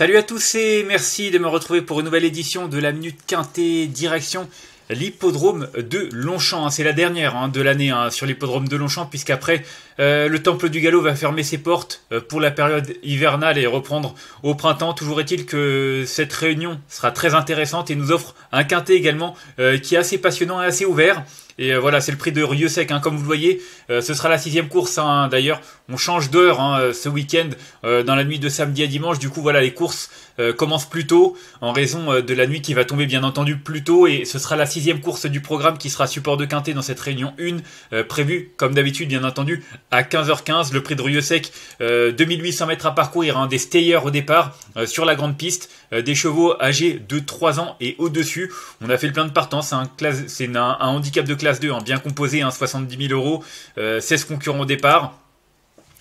Salut à tous et merci de me retrouver pour une nouvelle édition de la Minute Quintée Direction l'hippodrome de Longchamp. C'est la dernière hein, de l'année hein, sur l'hippodrome de Longchamp, puisqu'après, euh, le Temple du Galop va fermer ses portes euh, pour la période hivernale et reprendre au printemps. Toujours est-il que cette réunion sera très intéressante et nous offre un quintet également euh, qui est assez passionnant et assez ouvert. Et euh, voilà, c'est le prix de Rieux Sec. Hein. comme vous le voyez. Euh, ce sera la sixième course, hein. d'ailleurs. On change d'heure hein, euh, ce week-end, dans la nuit de samedi à dimanche. Du coup, voilà, les courses commencent plus tôt, en raison de la nuit qui va tomber, bien entendu, plus tôt. Et ce sera la sixième course du programme qui sera support de quintet dans cette réunion 1, prévue, comme d'habitude, bien entendu, à 15h15. Le prix de Sec, 2800 mètres à parcourir, des stayers au départ, sur la grande piste, des chevaux âgés de 3 ans et au-dessus. On a fait le plein de partants, c'est un, un handicap de classe 2, hein, bien composé, 70 hein, 000 euros, 16 euh, concurrents au départ.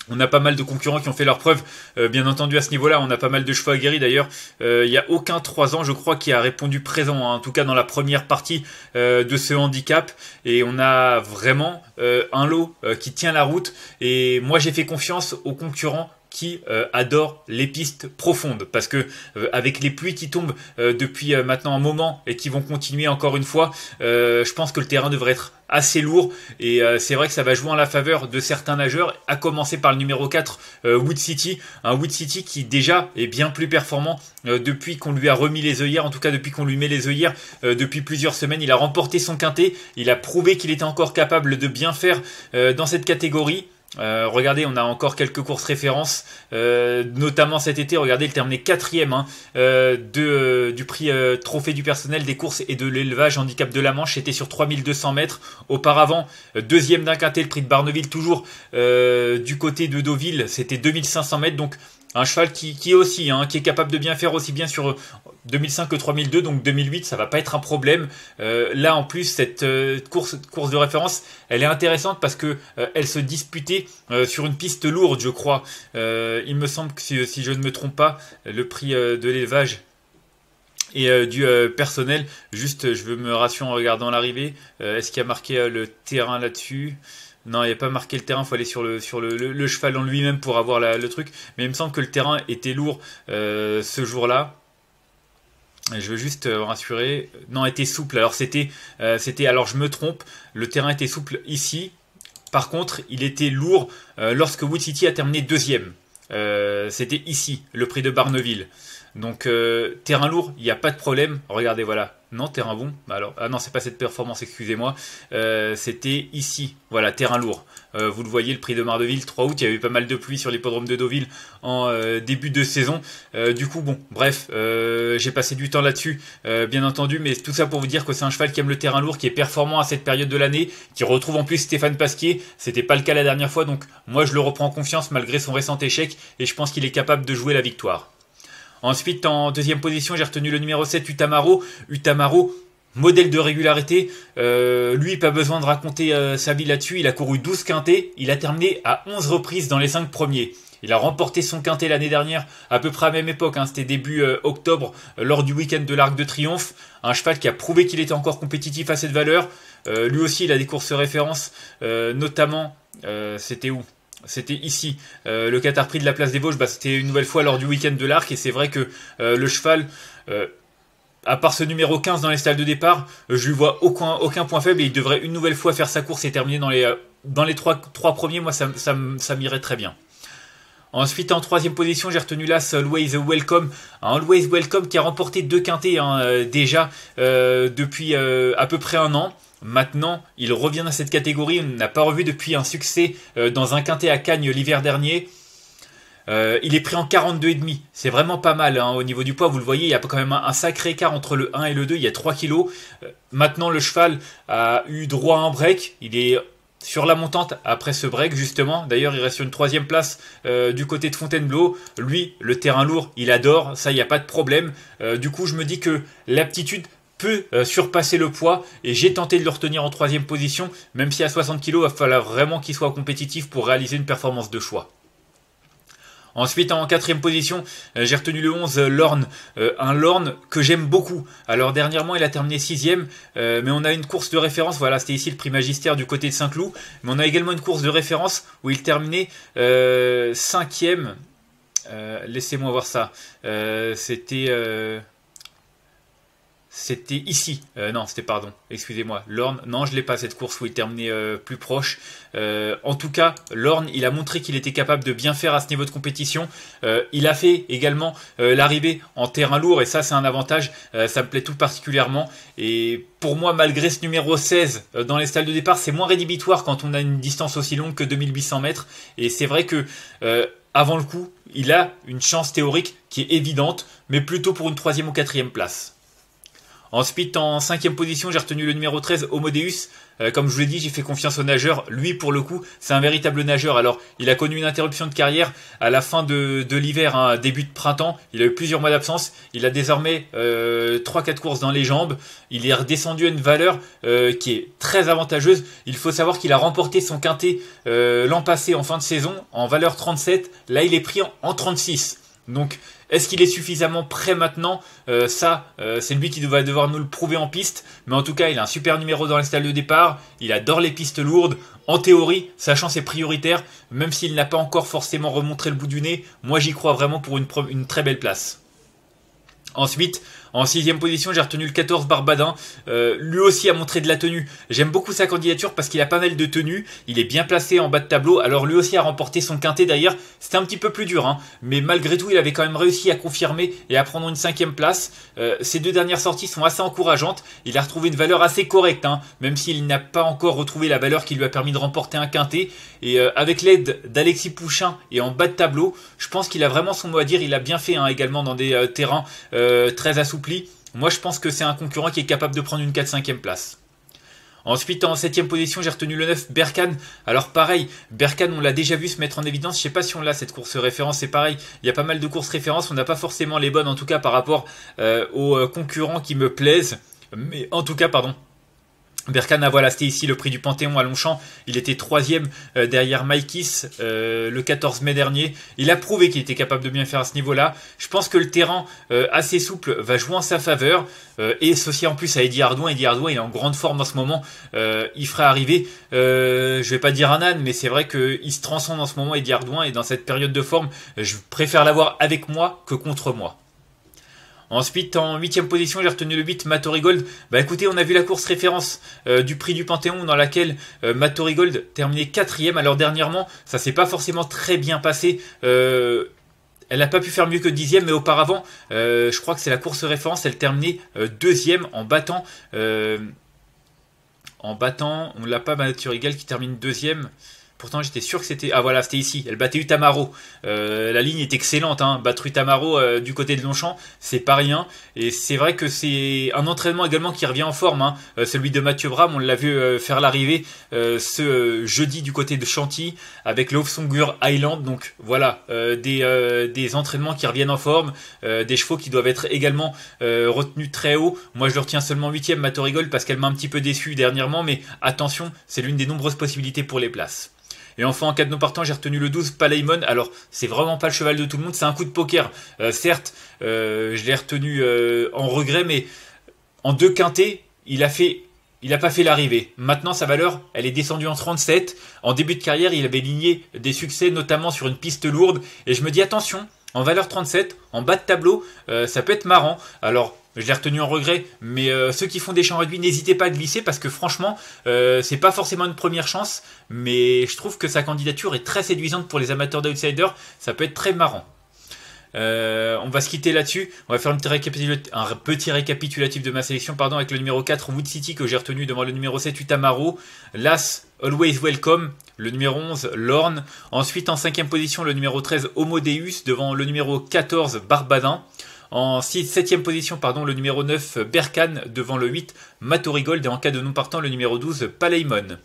On a pas mal de concurrents qui ont fait leur preuve, euh, bien entendu à ce niveau-là. On a pas mal de chevaux aguerris d'ailleurs. Euh, il y n'y a aucun 3 ans, je crois, qui a répondu présent, hein, en tout cas dans la première partie de ce handicap. Et on a vraiment un lot qui tient la route. Et moi, j'ai fait confiance aux concurrents qui euh, adore les pistes profondes parce que euh, avec les pluies qui tombent euh, depuis maintenant un moment et qui vont continuer encore une fois, je pense que le terrain devrait être assez lourd et c'est vrai que ça va jouer en la faveur de certains nageurs à commencer par le numéro 4 Wood City un Wood City qui déjà est bien plus performant depuis qu'on lui a remis les œillères en tout cas depuis qu'on lui met les œillères depuis plusieurs semaines il a remporté son quintet il a prouvé qu'il était encore capable de bien faire dans cette catégorie euh, regardez, on a encore quelques courses références, euh, notamment cet été. Regardez, il terminait quatrième hein, euh, de, du prix Trophée du personnel des courses et de l'élevage handicap de la Manche. C'était sur 3200 mètres. Auparavant, deuxième d'un quintet, le prix de Barneville, toujours du côté de Deauville. C'était 2500 mètres. Donc, un cheval qui, est aussi, hein, qui est capable de bien faire aussi bien sur 2005 euh, que 3002, donc 2008, ça va pas être un problème. Euh, là, en plus, cette euh, course, de référence, elle est intéressante parce que elle se disputait sur une piste lourde, je crois. il me semble que si, si, je ne me trompe pas, le prix de l'élevage et du personnel, juste, je veux me rassurer en regardant l'arrivée. Est-ce qu'il y a marqué le terrain là-dessus non, il n'y a pas marqué le terrain, il faut aller sur le, cheval en lui-même pour avoir le truc. Mais il me semble que le terrain était lourd euh, ce jour-là. Je veux juste euh, rassurer. Non, était souple. Alors c'était, euh, c'était. Alors je me trompe. Le terrain était souple ici. Par contre, il était lourd lorsque Wood City a terminé deuxième. c'était ici le prix de Barneville. Donc terrain lourd, il n'y a pas de problème. Regardez, voilà, non, terrain bon. Bah alors, ah non, c'est pas cette performance, excusez-moi. Euh, c'était ici, voilà, terrain lourd. Euh, vous le voyez, le prix de Mardeville, 3 août, il y eu pas mal de pluie sur l'hippodrome de Deauville en euh, début de saison. du coup, bon, bref, j'ai passé du temps là-dessus, bien entendu, mais tout ça pour vous dire que c'est un cheval qui aime le terrain lourd, qui est performant à cette période de l'année, qui retrouve en plus Stéphane Pasquier. C'était pas le cas la dernière fois, donc moi je le reprends en confiance malgré son récent échec, et je pense qu'il est capable de jouer la victoire. Ensuite, en deuxième position, j'ai retenu le numéro 7, Utamaro. Utamaro, modèle de régularité. Euh, lui, pas besoin de raconter euh, sa vie là-dessus. Il a couru 12 quintés. Il a terminé à 11 reprises dans les 5 premiers. Il a remporté son quintet l'année dernière, à peu près à la même époque, hein. c'était début euh, octobre, lors du week-end de l'Arc de Triomphe. Un cheval qui a prouvé qu'il était encore compétitif à cette valeur. lui aussi, il a des courses références, notamment, c'était où c'était ici. Euh, le Qatar Prix de la place des Vosges, bah, c'était une nouvelle fois lors du week-end de l'Arc, et c'est vrai que euh, le cheval, euh, à part ce numéro 15 dans les stalles de départ, je lui vois aucun, aucun point faible, et il devrait une nouvelle fois faire sa course et terminer dans les, dans les trois, trois premiers, moi ça, ça, ça m'irait très bien. Ensuite, en troisième position, j'ai retenu l'As Always Welcome. Always Welcome qui a remporté deux quintés hein, déjà depuis à peu près un an. Maintenant, il revient dans cette catégorie, on n'a pas revu depuis un succès euh, dans un quintet à Cagnes l'hiver dernier. Euh, il est pris en 42,5. C'est vraiment pas mal hein, au niveau du poids. Vous le voyez, il y a quand même un, sacré écart entre le 1 et le 2. Il y a 3 kilos. Euh, maintenant, le cheval a eu droit à un break. Il est sur la montante après ce break, justement. D'ailleurs, il reste sur une troisième place du côté de Fontainebleau. Lui, le terrain lourd, il adore. Ça, il n'y a pas de problème. du coup, je me dis que l'aptitude peut euh, surpasser le poids et j'ai tenté de le retenir en troisième position, même si à 60 kg, il va falloir vraiment qu'il soit compétitif pour réaliser une performance de choix. Ensuite, en quatrième position, euh, j'ai retenu le 11 euh, Lorne, un Lorne que j'aime beaucoup. Alors dernièrement, il a terminé sixième, mais on a une course de référence. Voilà, c'était ici le prix magistère du côté de Saint-Cloud, mais on a également une course de référence où il terminait cinquième. Laissez-moi voir ça. c'était. C'était ici. Euh, non, c'était pardon. Excusez-moi. Lorne, non, je l'ai pas cette course où il terminait euh, plus proche. Euh, en tout cas, Lorne, il a montré qu'il était capable de bien faire à ce niveau de compétition. il a fait également l'arrivée en terrain lourd et ça, c'est un avantage. ça me plaît tout particulièrement. Et pour moi, malgré ce numéro 16 dans les salles de départ, c'est moins rédhibitoire quand on a une distance aussi longue que 2800 mètres. Et c'est vrai que avant le coup, il a une chance théorique qui est évidente, mais plutôt pour une troisième ou quatrième place. Ensuite, en cinquième position, j'ai retenu le numéro 13, Homodeus. Euh, comme je vous l'ai dit, j'ai fait confiance au nageur. Lui, pour le coup, c'est un véritable nageur. Alors, il a connu une interruption de carrière à la fin de, de l'hiver, hein, début de printemps. Il a eu plusieurs mois d'absence. Il a désormais 3-4 euh, courses dans les jambes. Il est redescendu à une valeur euh, qui est très avantageuse. Il faut savoir qu'il a remporté son quintet l'an passé en fin de saison en valeur 37. Là, il est pris en, en 36. Donc, est-ce qu'il est suffisamment prêt maintenant euh, Ça, euh, c'est lui qui va devoir nous le prouver en piste. Mais en tout cas, il a un super numéro dans les de départ. Il adore les pistes lourdes. En théorie, sachant est prioritaire. même s'il n'a pas encore forcément remontré le bout du nez, moi j'y crois vraiment pour une, une très belle place. Ensuite, en sixième position, j'ai retenu le 14 Barbadin. Euh, lui aussi a montré de la tenue. J'aime beaucoup sa candidature parce qu'il a pas mal de tenue, Il est bien placé en bas de tableau. Alors lui aussi a remporté son quintet d'ailleurs. C'était un petit peu plus dur, hein. mais malgré tout, il avait quand même réussi à confirmer et à prendre une cinquième place. Euh, ses deux dernières sorties sont assez encourageantes. Il a retrouvé une valeur assez correcte, hein, même s'il n'a pas encore retrouvé la valeur qui lui a permis de remporter un quintet. Et euh, avec l'aide d'Alexis Pouchin et en bas de tableau, je pense qu'il a vraiment son mot à dire. Il a bien fait hein, également dans des euh, terrains très assouplis moi je pense que c'est un concurrent qui est capable de prendre une 4-5e place. Ensuite, en 7 position, j'ai retenu le 9, Berkan. Alors pareil, Berkan, on l'a déjà vu se mettre en évidence. Je sais pas si on l'a cette course référence. C'est pareil, il y a pas mal de courses références. On n'a pas forcément les bonnes, en tout cas par rapport euh, aux euh, concurrents qui me plaisent. Mais en tout cas, pardon, a voilà, c'était ici le prix du Panthéon à Longchamp. Il était troisième euh, derrière Maikis euh, le 14 mai dernier. Il a prouvé qu'il était capable de bien faire à ce niveau-là. Je pense que le terrain euh, assez souple va jouer en sa faveur. et associé en plus à Eddie Ardouin, Eddie Ardouin est en grande forme en ce moment. il ferait arriver, je vais pas dire un âne, mais c'est vrai qu'il se transcende en ce moment, Eddie Ardouin Et dans cette période de forme, je préfère l'avoir avec moi que contre moi. Ensuite, en huitième position, j'ai retenu le 8, Matorigold. Bah écoutez, on a vu la course référence euh, du prix du Panthéon dans laquelle euh, Matorigold terminait quatrième. Alors dernièrement, ça s'est pas forcément très bien passé. Euh, elle n'a pas pu faire mieux que dixième, mais auparavant, je crois que c'est la course référence, elle terminait deuxième en battant, en battant, on l'a pas Matorigold qui termine deuxième. Pourtant, j'étais sûr que c'était. Ah voilà, c'était ici. Elle battait Utamaro. Euh, la ligne est excellente. Hein. Battre Utamaro euh, du côté de Longchamp, c'est pas rien. Et c'est vrai que c'est un entraînement également qui revient en forme. Hein. Euh, celui de Mathieu Bram, on l'a vu faire l'arrivée ce jeudi du côté de Chantilly avec l'Ofsongur Island. Donc voilà, des, entraînements qui reviennent en forme. des chevaux qui doivent être également retenus très haut. Moi, je le retiens seulement 8 e rigole parce qu'elle m'a un petit peu déçu dernièrement. Mais attention, c'est l'une des nombreuses possibilités pour les places. Et enfin, en cas de non partant, j'ai retenu le 12, Palaimon. Alors, c'est vraiment pas le cheval de tout le monde, c'est un coup de poker. Euh, certes, euh, je l'ai retenu euh, en regret, mais en deux quintés, il a fait il n'a pas fait l'arrivée. Maintenant, sa valeur, elle est descendue en 37. En début de carrière, il avait ligné des succès, notamment sur une piste lourde. Et je me dis, attention, en valeur 37, en bas de tableau, ça peut être marrant. Alors, je l'ai retenu en regret. Mais euh, ceux qui font des champs réduits, n'hésitez pas à glisser parce que franchement, ce euh, c'est pas forcément une première chance, mais je trouve que sa candidature est très séduisante pour les amateurs d'outsiders. Ça peut être très marrant. Euh, on va se quitter là-dessus. On va faire un petit, récapitulatif, de ma sélection pardon, avec le numéro 4, Wood City, que j'ai retenu devant le numéro 7, Utamaro. L'As, Always Welcome. Le numéro 11, Lorne. Ensuite, en cinquième position, le numéro 13, Homo Deus, devant le numéro 14, Barbadin. En 7 position, pardon, le numéro 9, Berkane, devant le 8, Matorigold, et en cas de non partant, le numéro 12, Paleimon.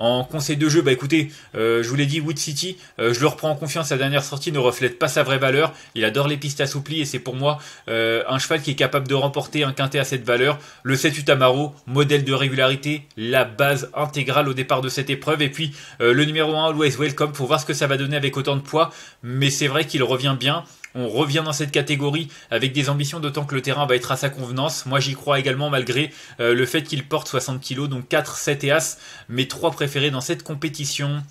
En conseil de jeu, bah écoutez, euh, je vous l'ai dit, Wood City, euh, je le reprends en confiance, sa dernière sortie ne reflète pas sa vraie valeur, il adore les pistes assouplies et c'est pour moi euh, un cheval qui est capable de remporter un quintet à cette valeur. Le 7-8 modèle de régularité, la base intégrale au départ de cette épreuve et puis le numéro 1 Always Welcome, pour voir ce que ça va donner avec autant de poids, mais c'est vrai qu'il revient bien, on revient dans cette catégorie avec des ambitions, d'autant que le terrain va être à sa convenance. Moi, j'y crois également malgré euh, le fait qu'il porte 60 kg, donc 4, 7 et As, mes trois préférés dans cette compétition.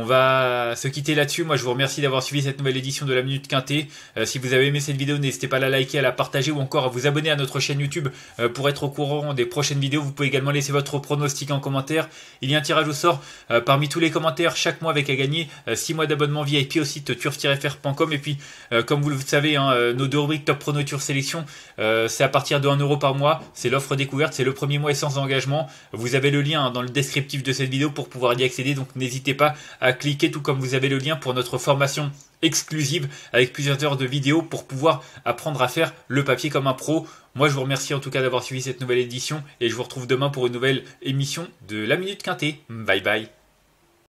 On va se quitter là-dessus. Moi, je vous remercie d'avoir suivi cette nouvelle édition de la Minute Quintée. Euh, si vous avez aimé cette vidéo, n'hésitez pas à la liker, à la partager ou encore à vous abonner à notre chaîne YouTube euh, pour être au courant des prochaines vidéos. Vous pouvez également laisser votre pronostic en commentaire. Il y a un tirage au sort euh, parmi tous les commentaires chaque mois avec à gagner 6 mois d'abonnement VIP au site turf-fr.com. Et puis, comme vous le savez, hein, nos deux rubriques Top Prono Sélection, c'est à partir de 1€ euro par mois. C'est l'offre découverte, c'est le premier mois et sans engagement. Vous avez le lien dans le descriptif de cette vidéo pour pouvoir y accéder. Donc, n'hésitez pas à à cliquer, tout comme vous avez le lien pour notre formation exclusive avec plusieurs heures de vidéos pour pouvoir apprendre à faire le papier comme un pro. Moi, je vous remercie en tout cas d'avoir suivi cette nouvelle édition et je vous retrouve demain pour une nouvelle émission de La Minute Quintée. Bye bye.